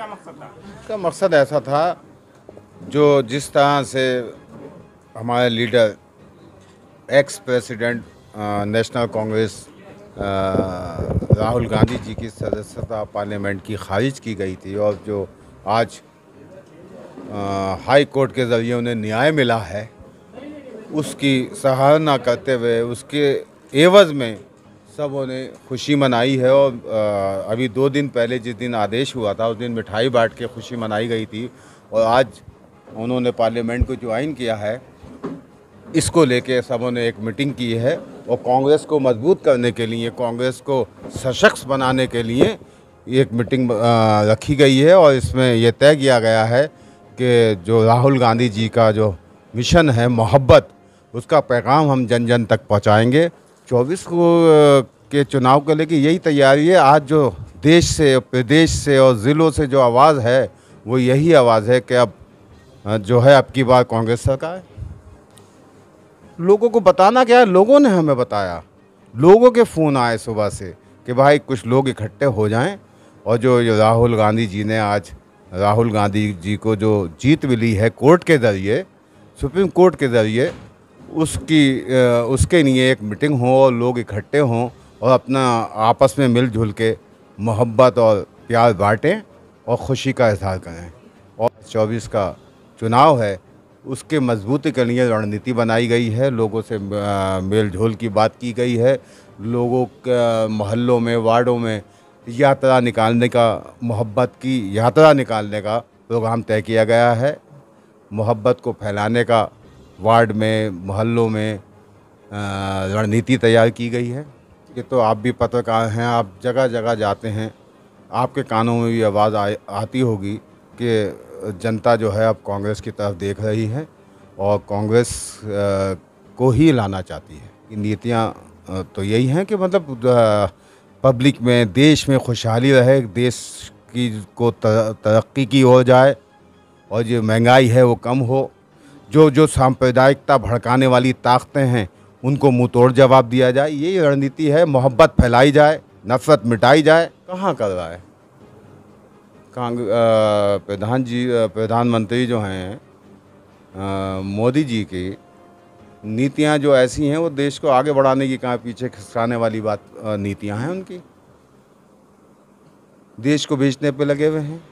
क्या मकसद था इसका मकसद ऐसा था जो जिस तरह से हमारे leader ex president national Congress Rahul Gandhi ji की सदस्यता पार्लियामेंट की खारिज की गई थी और जो आज आ, हाई कोर्ट के ज़रिए उन्हें न्याय मिला है उसकी सराहना करते हुए उसके एवज़ में सबों ने खुशी मनाई है और अभी दो दिन पहले जिस दिन आदेश हुआ था उस दिन मिठाई बांट के खुशी मनाई गई थी और आज उन्होंने पार्लियामेंट को ज्वाइन किया है इसको लेके सबों ने एक मीटिंग की है और कांग्रेस को मजबूत करने के लिए कांग्रेस को सशक्त बनाने के लिए एक मीटिंग रखी गई है और इसमें यह तय किया गया है कि जो राहुल गांधी जी का जो मिशन है मोहब्बत उसका पैगाम हम जन जन तक पहुंचाएंगे चौबीस को के चुनाव को लेकर यही तैयारी है आज जो देश से प्रदेश से और ज़िलों से जो आवाज़ है वो यही आवाज़ है कि अब जो है अब की बार कांग्रेस सरकार लोगों को बताना क्या है लोगों ने हमें बताया लोगों के फ़ोन आए सुबह से कि भाई कुछ लोग इकट्ठे हो जाएं और जो राहुल गांधी जी ने आज राहुल गांधी जी को जो जीत मिली है कोर्ट के ज़रिए सुप्रीम कोर्ट के ज़रिए उसकी उसके लिए एक मीटिंग हो और लोग इकट्ठे हों और अपना आपस में मिलजुल के मोहब्बत और प्यार बाँटें और ख़ुशी का इजहार करें और चौबीस का चुनाव है उसके मजबूती के लिए रणनीति बनाई गई है लोगों से मेल झोल की बात की गई है लोगों के मोहल्लों में वार्डों में यात्रा निकालने का मोहब्बत की यात्रा निकालने का प्रोग्राम तय किया गया है मोहब्बत को फैलाने का वार्ड में मोहल्लों में रणनीति तैयार की गई है ये तो आप भी पत्रकार हैं आप जगह जगह जाते हैं आपके कानों में भी आवाज़ आती होगी कि जनता जो है अब कांग्रेस की तरफ देख रही है और कांग्रेस को ही लाना चाहती है नीतियाँ तो यही हैं कि मतलब पब्लिक में देश में खुशहाली रहे देश की को तरक्की की ओर जाए और जो महंगाई है वो कम हो जो जो सांप्रदायिकता भड़काने वाली ताकतें हैं उनको मुँह तोड़ जवाब दिया जाए ये रणनीति है मोहब्बत फैलाई जाए नफरत मिटाई जाए कहाँ कर रहा है प्रधान जी प्रधानमंत्री जो हैं मोदी जी की नीतियाँ जो ऐसी हैं वो देश को आगे बढ़ाने की कहाँ पीछे खिसकाने वाली बात नीतियाँ हैं उनकी देश को बेचने पे लगे हुए हैं